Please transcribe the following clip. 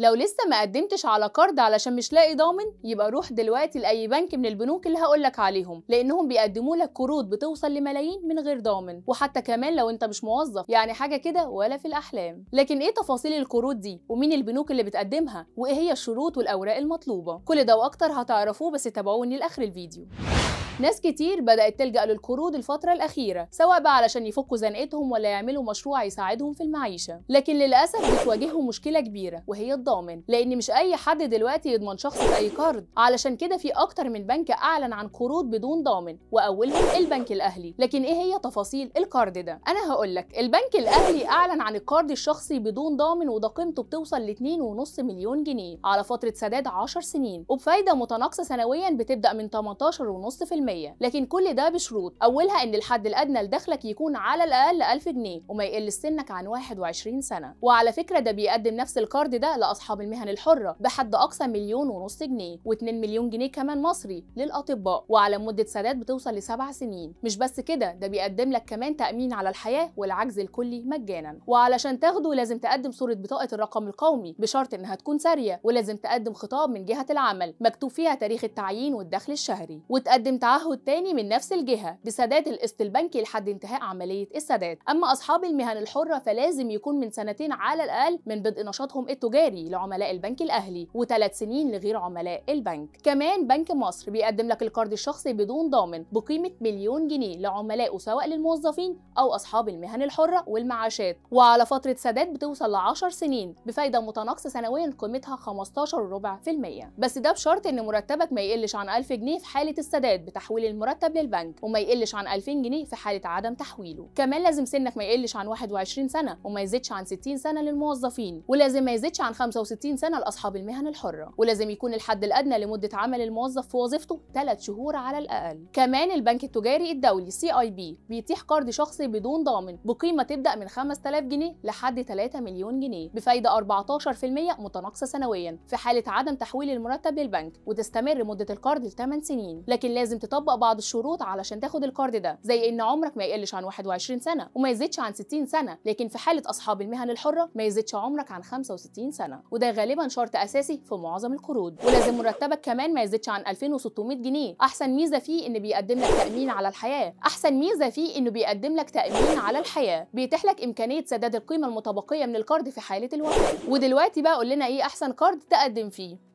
لو لسه ما قدمتش على قرض علشان مش لاقي ضامن يبقى روح دلوقتي لاي بنك من البنوك اللي هقولك عليهم لانهم بيقدموا لك قروض بتوصل لملايين من غير ضامن وحتى كمان لو انت مش موظف يعني حاجه كده ولا في الاحلام لكن ايه تفاصيل القروض دي ومين البنوك اللي بتقدمها وايه هي الشروط والاوراق المطلوبه كل ده واكتر هتعرفوه بس تابعوني لاخر الفيديو ناس كتير بدأت تلجأ للقروض الفترة الأخيرة سواء بقى علشان يفكوا زنقتهم ولا يعملوا مشروع يساعدهم في المعيشة لكن للأسف بتواجههم مشكلة كبيرة وهي الضامن لأن مش أي حد دلوقتي يضمن شخص أي قرض علشان كده في أكتر من بنك أعلن عن قروض بدون ضامن وأولهم البنك الأهلي لكن إيه هي تفاصيل القرض ده أنا هقولك البنك الأهلي أعلن عن القرض الشخصي بدون ضامن وده قيمته بتوصل ل 2.5 مليون جنيه على فترة سداد 10 سنين وبفايدة متناقصة سنويا بتبدأ من 18.5% لكن كل ده بشروط اولها ان الحد الادنى لدخلك يكون على الاقل 1000 جنيه وما يقل سنك عن 21 سنه وعلى فكره ده بيقدم نفس الكارد ده لاصحاب المهن الحره بحد اقصى مليون ونص جنيه و2 مليون جنيه كمان مصري للاطباء وعلى مده سداد بتوصل لسبع سنين مش بس كده ده بيقدم لك كمان تامين على الحياه والعجز الكلي مجانا وعلشان تاخده لازم تقدم صوره بطاقه الرقم القومي بشرط انها تكون ساريه ولازم تقدم خطاب من جهه العمل مكتوب فيها تاريخ التعيين والدخل الشهري وتقدم تعافي التعهد تاني من نفس الجهة بسداد القسط البنكي لحد انتهاء عملية السداد أما أصحاب المهن الحرة فلازم يكون من سنتين على الأقل من بدء نشاطهم التجاري لعملاء البنك الأهلي وثلاث سنين لغير عملاء البنك كمان بنك مصر بيقدم لك القرض الشخصي بدون ضامن بقيمة مليون جنيه لعملائه سواء للموظفين أو أصحاب المهن الحرة والمعاشات وعلى فترة سداد بتوصل لعشر 10 سنين بفايدة متناقصة سنويا قيمتها 15.4% بس ده بشرط إن مرتبك ما يقلش عن 1000 جنيه في حالة السداد بتاع تحويل المرتب للبنك وما يقلش عن 2000 جنيه في حاله عدم تحويله كمان لازم سنك ما يقلش عن 21 سنه وما يزيدش عن 60 سنه للموظفين ولازم ما يزيدش عن 65 سنه لاصحاب المهن الحره ولازم يكون الحد الادنى لمده عمل الموظف في وظيفته 3 شهور على الاقل كمان البنك التجاري الدولي سي اي بي بيتيح قرض شخصي بدون ضامن بقيمه تبدا من 5000 جنيه لحد 3 مليون جنيه بفايده 14% متناقصه سنويا في حاله عدم تحويل المرتب للبنك وتستمر مده القرض ل 8 سنين لكن لازم تطبق بعض الشروط علشان تاخد الكارد ده زي ان عمرك ما يقلش عن 21 سنه وما يزيدش عن 60 سنه لكن في حاله اصحاب المهن الحره ما يزيدش عمرك عن 65 سنه وده غالبا شرط اساسي في معظم القروض ولازم مرتبك كمان ما يزيدش عن 2600 جنيه احسن ميزه فيه ان بيقدم لك تامين على الحياه احسن ميزه فيه انه بيقدم لك تامين على الحياه بيتيح لك امكانيه سداد القيمه المتبقيه من الكارد في حاله الوفاه ودلوقتي بقى قول لنا ايه احسن كارد تقدم فيه